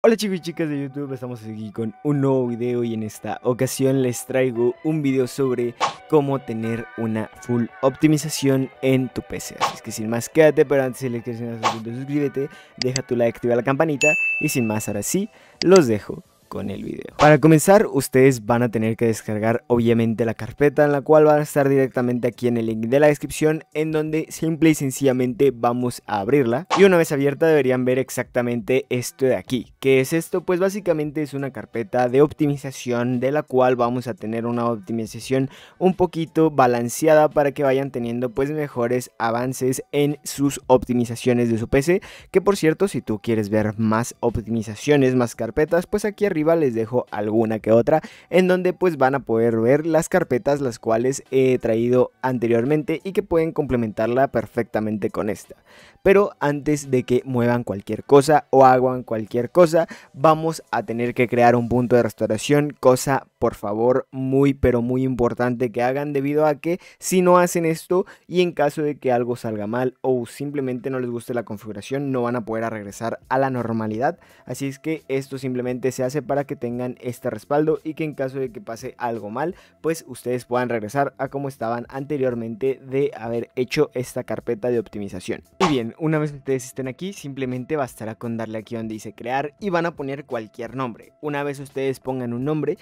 Hola chicos y chicas de YouTube, estamos aquí con un nuevo video y en esta ocasión les traigo un video sobre cómo tener una full optimización en tu PC. Así es que sin más quédate, pero antes si les quieres suscríbete, deja tu like, activa la campanita y sin más ahora sí, los dejo con el vídeo Para comenzar, ustedes van a tener que descargar obviamente la carpeta en la cual van a estar directamente aquí en el link de la descripción en donde simple y sencillamente vamos a abrirla. Y una vez abierta deberían ver exactamente esto de aquí. que es esto? Pues básicamente es una carpeta de optimización de la cual vamos a tener una optimización un poquito balanceada para que vayan teniendo pues mejores avances en sus optimizaciones de su PC. Que por cierto, si tú quieres ver más optimizaciones, más carpetas, pues aquí arriba les dejo alguna que otra en donde pues van a poder ver las carpetas las cuales he traído anteriormente y que pueden complementarla perfectamente con esta. Pero antes de que muevan cualquier cosa o hagan cualquier cosa, vamos a tener que crear un punto de restauración, cosa por favor, muy pero muy importante que hagan debido a que si no hacen esto y en caso de que algo salga mal o simplemente no les guste la configuración, no van a poder regresar a la normalidad. Así es que esto simplemente se hace para que tengan este respaldo y que en caso de que pase algo mal, pues ustedes puedan regresar a como estaban anteriormente de haber hecho esta carpeta de optimización. Y bien, una vez que ustedes estén aquí, simplemente bastará con darle aquí donde dice crear y van a poner cualquier nombre. Una vez ustedes pongan un nombre,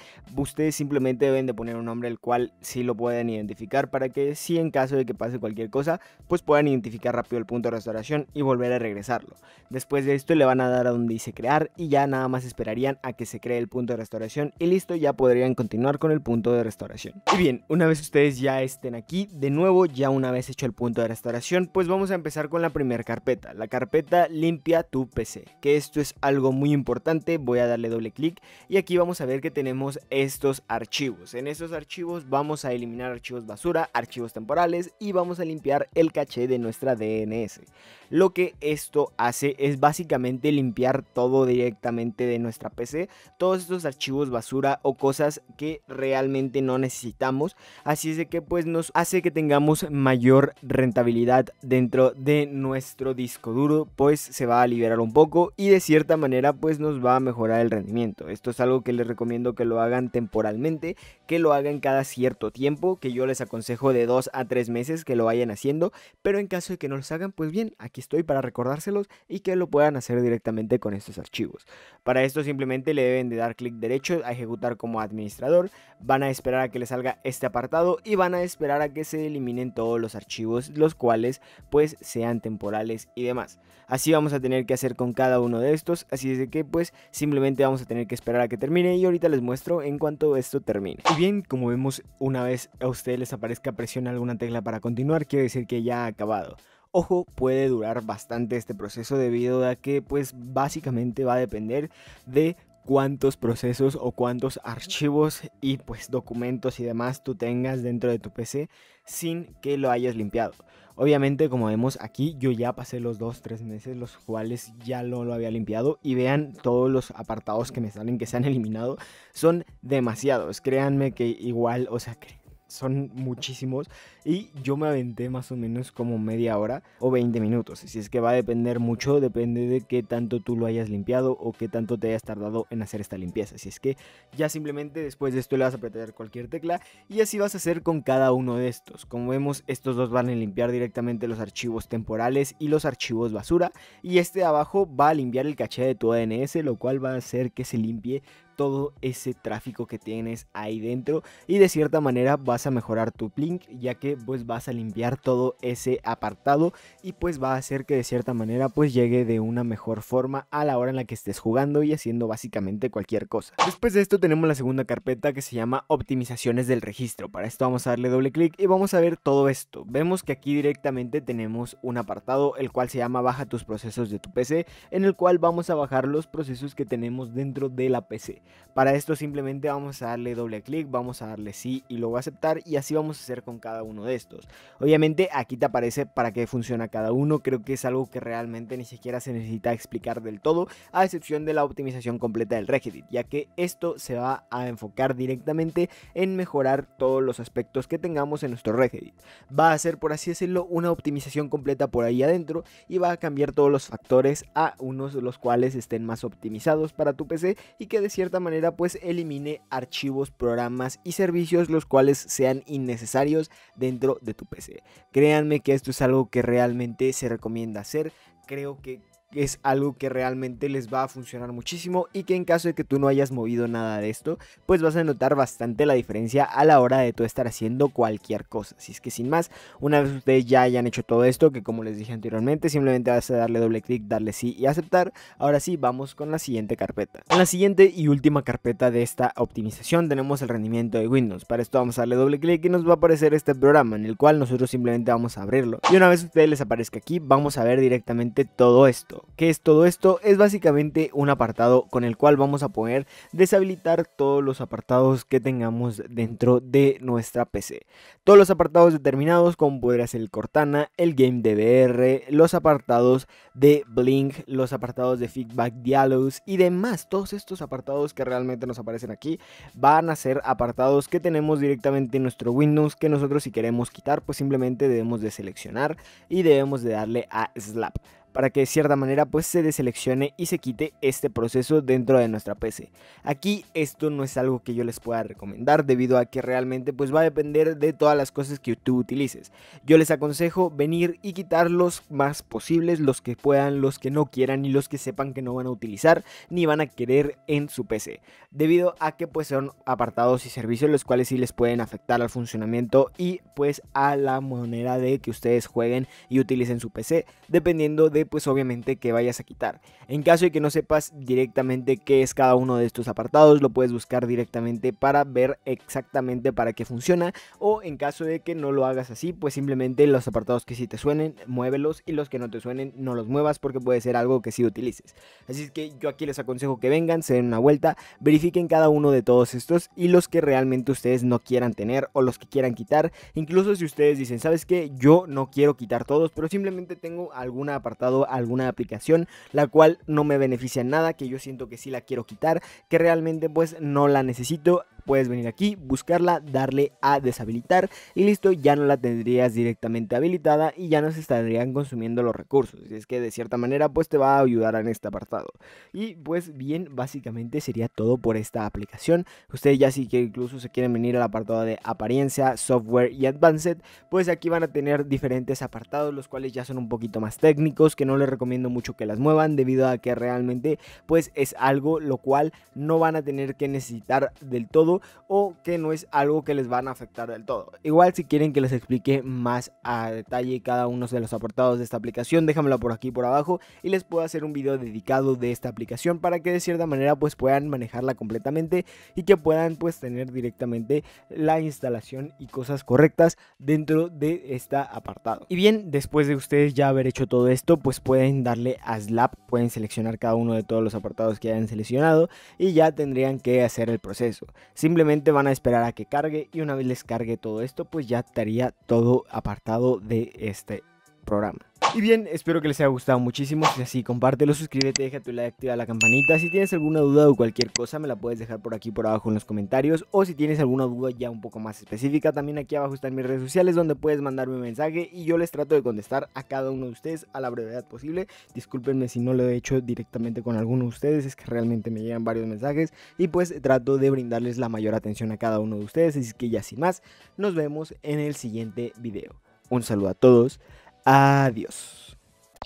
ustedes simplemente deben de poner un nombre el cual sí lo pueden identificar para que si en caso de que pase cualquier cosa, pues puedan identificar rápido el punto de restauración y volver a regresarlo. Después de esto le van a dar a donde dice crear y ya nada más esperarían a que se cree el punto de restauración y listo, ya podrían continuar con el punto de restauración. Y bien, una vez ustedes ya estén aquí, de nuevo, ya una vez hecho el punto de restauración, pues vamos a empezar con la primera carpeta, la carpeta limpia tu PC, que esto es algo muy importante, voy a darle doble clic y aquí vamos a ver que tenemos este estos archivos. En estos archivos vamos a eliminar archivos basura, archivos temporales y vamos a limpiar el caché de nuestra DNS. Lo que esto hace es básicamente limpiar todo directamente de nuestra PC, todos estos archivos basura o cosas que realmente no necesitamos. Así es de que pues nos hace que tengamos mayor rentabilidad dentro de nuestro disco duro, pues se va a liberar un poco y de cierta manera pues nos va a mejorar el rendimiento. Esto es algo que les recomiendo que lo hagan temporalmente temporalmente, que lo hagan cada cierto tiempo, que yo les aconsejo de 2 a 3 meses que lo vayan haciendo, pero en caso de que no los hagan, pues bien, aquí estoy para recordárselos y que lo puedan hacer directamente con estos archivos. Para esto simplemente le deben de dar clic derecho a ejecutar como administrador, van a esperar a que les salga este apartado y van a esperar a que se eliminen todos los archivos, los cuales pues sean temporales y demás. Así vamos a tener que hacer con cada uno de estos, así es de que pues simplemente vamos a tener que esperar a que termine y ahorita les muestro en cuanto esto termina. Y bien, como vemos, una vez a ustedes les aparezca presiona alguna tecla para continuar, quiere decir que ya ha acabado. Ojo, puede durar bastante este proceso debido a que pues básicamente va a depender de cuántos procesos o cuántos archivos y pues documentos y demás tú tengas dentro de tu PC sin que lo hayas limpiado. Obviamente, como vemos aquí, yo ya pasé los 2-3 meses, los cuales ya no lo había limpiado. Y vean todos los apartados que me salen que se han eliminado. Son demasiados. Créanme que igual, o sea, que son muchísimos y yo me aventé más o menos como media hora o 20 minutos. Si es que va a depender mucho, depende de qué tanto tú lo hayas limpiado o qué tanto te hayas tardado en hacer esta limpieza. Si es que ya simplemente después de esto le vas a apretar cualquier tecla y así vas a hacer con cada uno de estos. Como vemos, estos dos van a limpiar directamente los archivos temporales y los archivos basura y este de abajo va a limpiar el caché de tu DNS, lo cual va a hacer que se limpie todo ese tráfico que tienes ahí dentro y de cierta manera vas a mejorar tu Blink ya que pues vas a limpiar todo ese apartado y pues va a hacer que de cierta manera pues llegue de una mejor forma a la hora en la que estés jugando y haciendo básicamente cualquier cosa. Después de esto tenemos la segunda carpeta que se llama optimizaciones del registro. Para esto vamos a darle doble clic y vamos a ver todo esto. Vemos que aquí directamente tenemos un apartado el cual se llama baja tus procesos de tu PC en el cual vamos a bajar los procesos que tenemos dentro de la PC. Para esto simplemente vamos a darle doble clic, vamos a darle sí y luego aceptar y así vamos a hacer con cada uno de estos. Obviamente aquí te aparece para qué funciona cada uno, creo que es algo que realmente ni siquiera se necesita explicar del todo, a excepción de la optimización completa del Regedit, ya que esto se va a enfocar directamente en mejorar todos los aspectos que tengamos en nuestro Regedit. Va a ser, por así decirlo, una optimización completa por ahí adentro y va a cambiar todos los factores a unos de los cuales estén más optimizados para tu PC y que de cierta manera pues elimine archivos, programas y servicios los cuales sean innecesarios dentro de tu PC. Créanme que esto es algo que realmente se recomienda hacer. Creo que es algo que realmente les va a funcionar muchísimo y que en caso de que tú no hayas movido nada de esto, pues vas a notar bastante la diferencia a la hora de tú estar haciendo cualquier cosa. Así es que sin más, una vez ustedes ya hayan hecho todo esto, que como les dije anteriormente, simplemente vas a darle doble clic, darle sí y aceptar. Ahora sí, vamos con la siguiente carpeta. En la siguiente y última carpeta de esta optimización tenemos el rendimiento de Windows. Para esto vamos a darle doble clic y nos va a aparecer este programa en el cual nosotros simplemente vamos a abrirlo. Y una vez ustedes les aparezca aquí, vamos a ver directamente todo esto. Que ¿Qué es todo esto? Es básicamente un apartado con el cual vamos a poder deshabilitar todos los apartados que tengamos dentro de nuestra PC. Todos los apartados determinados como podría ser el Cortana, el Game DVR, los apartados de Blink, los apartados de Feedback Dialogues y demás. Todos estos apartados que realmente nos aparecen aquí van a ser apartados que tenemos directamente en nuestro Windows que nosotros si queremos quitar pues simplemente debemos de seleccionar y debemos de darle a Slap para que de cierta manera pues se deseleccione y se quite este proceso dentro de nuestra PC. Aquí esto no es algo que yo les pueda recomendar debido a que realmente pues va a depender de todas las cosas que tú utilices. Yo les aconsejo venir y quitar los más posibles, los que puedan, los que no quieran y los que sepan que no van a utilizar ni van a querer en su PC. Debido a que pues son apartados y servicios los cuales sí les pueden afectar al funcionamiento y pues a la manera de que ustedes jueguen y utilicen su PC, dependiendo de pues obviamente que vayas a quitar. En caso de que no sepas directamente qué es cada uno de estos apartados, lo puedes buscar directamente para ver exactamente para qué funciona. O en caso de que no lo hagas así, pues simplemente los apartados que sí te suenen, muévelos y los que no te suenen, no los muevas porque puede ser algo que sí utilices. Así que yo aquí les aconsejo que vengan, se den una vuelta, verifiquen cada uno de todos estos y los que realmente ustedes no quieran tener o los que quieran quitar. Incluso si ustedes dicen, ¿sabes que Yo no quiero quitar todos, pero simplemente tengo algún apartado alguna aplicación la cual no me beneficia en nada, que yo siento que sí la quiero quitar, que realmente pues no la necesito puedes venir aquí, buscarla, darle a deshabilitar y listo, ya no la tendrías directamente habilitada y ya no se estarían consumiendo los recursos. Y es que de cierta manera pues te va a ayudar en este apartado. Y pues bien, básicamente sería todo por esta aplicación. Ustedes ya si que incluso se quieren venir al apartado de apariencia, software y advanced, pues aquí van a tener diferentes apartados los cuales ya son un poquito más técnicos que no les recomiendo mucho que las muevan debido a que realmente pues es algo lo cual no van a tener que necesitar del todo o que no es algo que les van a afectar del todo. Igual si quieren que les explique más a detalle cada uno de los apartados de esta aplicación, déjamelo por aquí por abajo y les puedo hacer un video dedicado de esta aplicación para que de cierta manera pues puedan manejarla completamente y que puedan pues tener directamente la instalación y cosas correctas dentro de este apartado. Y bien, después de ustedes ya haber hecho todo esto, pues pueden darle a Slap, pueden seleccionar cada uno de todos los apartados que hayan seleccionado y ya tendrían que hacer el proceso. Simplemente van a esperar a que cargue y una vez les cargue todo esto, pues ya estaría todo apartado de este programa. Y bien, espero que les haya gustado muchísimo. Si es así, compártelo, suscríbete, deja tu like, activa la campanita. Si tienes alguna duda o cualquier cosa, me la puedes dejar por aquí por abajo en los comentarios. O si tienes alguna duda ya un poco más específica, también aquí abajo están mis redes sociales donde puedes mandarme un mensaje y yo les trato de contestar a cada uno de ustedes a la brevedad posible. Discúlpenme si no lo he hecho directamente con alguno de ustedes, es que realmente me llegan varios mensajes y pues trato de brindarles la mayor atención a cada uno de ustedes. Así que ya sin más, nos vemos en el siguiente video. Un saludo a todos. Adiós.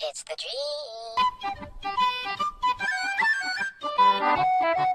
It's the dream.